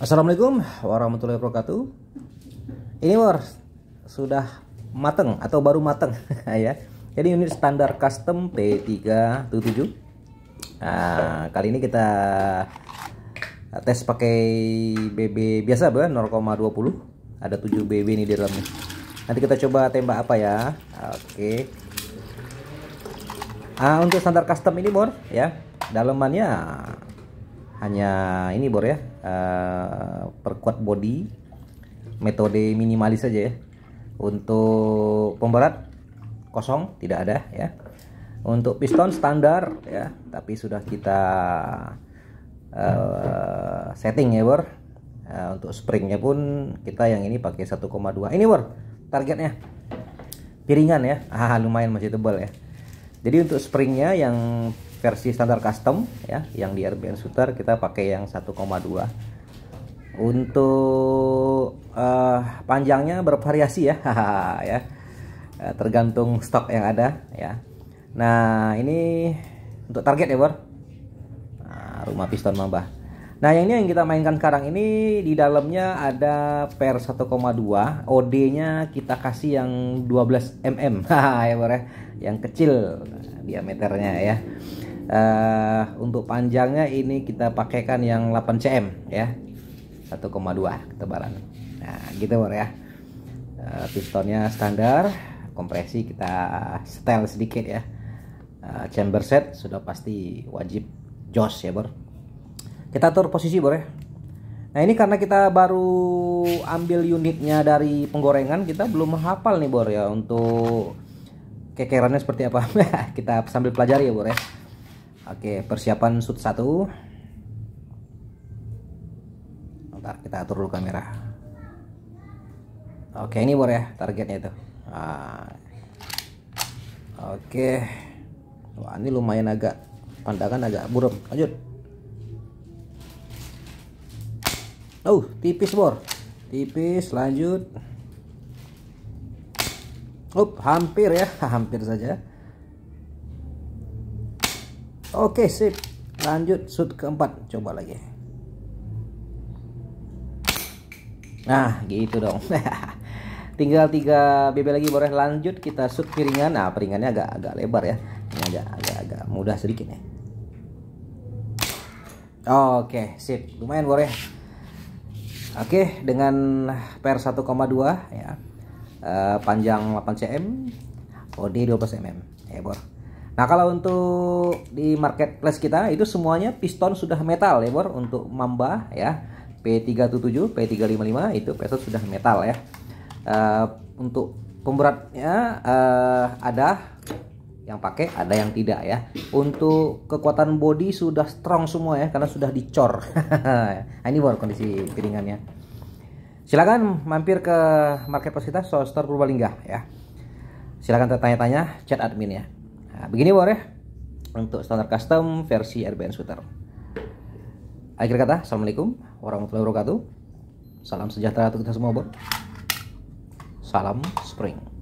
Assalamualaikum warahmatullahi wabarakatuh. Ini war sudah mateng atau baru mateng ya. Jadi unit standar custom P377. Nah, kali ini kita tes pakai BB biasa ban ya, 0,20. Ada 7 BB ini di dalamnya. Nanti kita coba tembak apa ya. Oke. Ah, untuk standar custom ini, Bor, ya. dalamannya hanya ini bor ya uh, perkuat body metode minimalis saja ya untuk pemberat kosong tidak ada ya untuk piston standar ya tapi sudah kita uh, setting ya bor uh, untuk springnya pun kita yang ini pakai 1,2 ini bor targetnya piringan ya ah, lumayan masih tebal ya jadi untuk springnya yang versi standar custom ya yang di RBN Shooter kita pakai yang 1,2 untuk uh, panjangnya bervariasi ya ya eh, tergantung stok yang ada ya nah ini untuk target ya bor nah, rumah piston mamba nah yang ini yang kita mainkan sekarang ini di dalamnya ada per 1,2 OD nya kita kasih yang 12 mm ya bor ya yang kecil diameternya ya uh, untuk panjangnya ini kita pakaikan yang 8 cm ya 1,2 ketebalan nah gitu bor ya uh, pistonnya standar kompresi kita setel sedikit ya uh, chamber set sudah pasti wajib jos ya bor kita atur posisi bor ya Nah ini karena kita baru ambil unitnya dari penggorengan kita belum hafal nih Bor ya untuk kekerannya seperti apa. kita sambil pelajari ya Bor ya. Oke, persiapan shoot 1. Ntar kita atur dulu kamera. Oke, ini bor ya targetnya itu. Nah. Oke. Wah, ini lumayan agak pandangan agak buram. Lanjut. Oh, tipis bor. Tipis, lanjut. Up, hampir ya, hampir saja. Oke sip lanjut shoot keempat coba lagi nah gitu dong tinggal tiga BB lagi boleh lanjut kita shoot piringan nah piringannya agak agak lebar ya ini agak agak agak mudah sedikit ya oke sip lumayan boleh oke dengan per 1,2 ya uh, panjang 8 cm OD 12 mm hebor. Nah kalau untuk di marketplace kita itu semuanya piston sudah metal ya Bor untuk Mamba ya P377 P355 itu piston sudah metal ya uh, untuk pemberatnya uh, eh, ada yang pakai ada yang tidak ya untuk kekuatan body sudah strong semua ya karena sudah dicor nah, ini Bor kondisi piringannya silakan mampir ke marketplace kita Store Purbalingga ya silakan tanya-tanya chat admin ya Nah, begini war ya untuk standar custom versi RBN Shooter. Akhir kata, Assalamualaikum warahmatullahi wabarakatuh. Salam sejahtera untuk kita semua, Bor. Salam Spring.